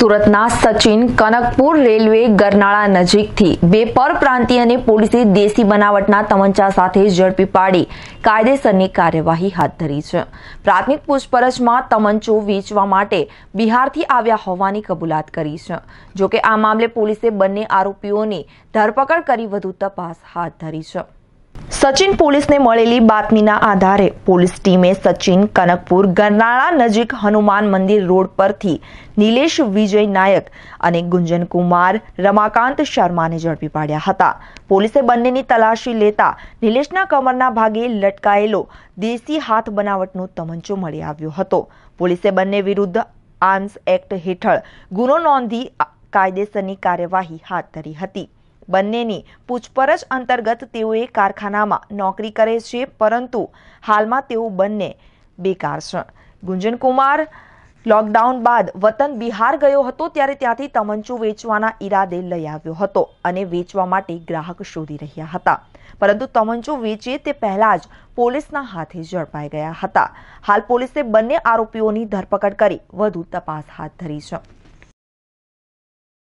સુરતના સચિન કનકપુર રેલવે ગરનાળા નજીકથી બે પરપ્રાંતિયને પોલીસે દેશી બનાવટના તમંચા સાથે ઝડપી પાડી કાયદેસરની કાર્યવાહી હાથ ધરી છે પ્રાથમિક પૂછપરછમાં તમંચો વેચવા માટે બિહારથી આવ્યા હોવાની કબૂલાત કરી છે જોકે આ મામલે પોલીસે બંને આરોપીઓની ધરપકડ કરી વધુ તપાસ હાથ ધરી છે સચિન પોલીસને મળેલી બાતમીના આધારે પોલીસ ટીમે સચિન કનકપુર ગરનાળા નજીક હનુમાન મંદિર રોડ પરથી નિલેશ વિજય નાયક અને ગુંજન કુમાર રમાકાંત શર્માને ઝડપી પાડ્યા હતા પોલીસે બંનેની તલાશી લેતા નિલેશના કમરના ભાગે લટકાયેલો દેશી હાથ બનાવટનો તમંચો મળી આવ્યો હતો પોલીસે બંને વિરુદ્ધ આર્મ્સ એક્ટ હેઠળ ગુનો નોંધી કાયદેસરની કાર્યવાહી હાથ ધરી હતી બંનેની પૂછપરછ અંતર્ગત તેઓએ કારખાનામાં નોકરી કરે છે પરંતુ હાલમાં તેઓ બંને બેકાર છે ગુંજનકુમાર લોકડાઉન બાદ વતન બિહાર ગયો હતો ત્યારે ત્યાંથી તમંચો વેચવાના ઈરાદે લઈ આવ્યો હતો અને વેચવા માટે ગ્રાહક શોધી રહ્યા હતા પરંતુ તમંચો વેચે તે પહેલા જ પોલીસના હાથે ઝડપાઈ ગયા હતા હાલ પોલીસે બંને આરોપીઓની ધરપકડ કરી વધુ તપાસ હાથ ધરી છે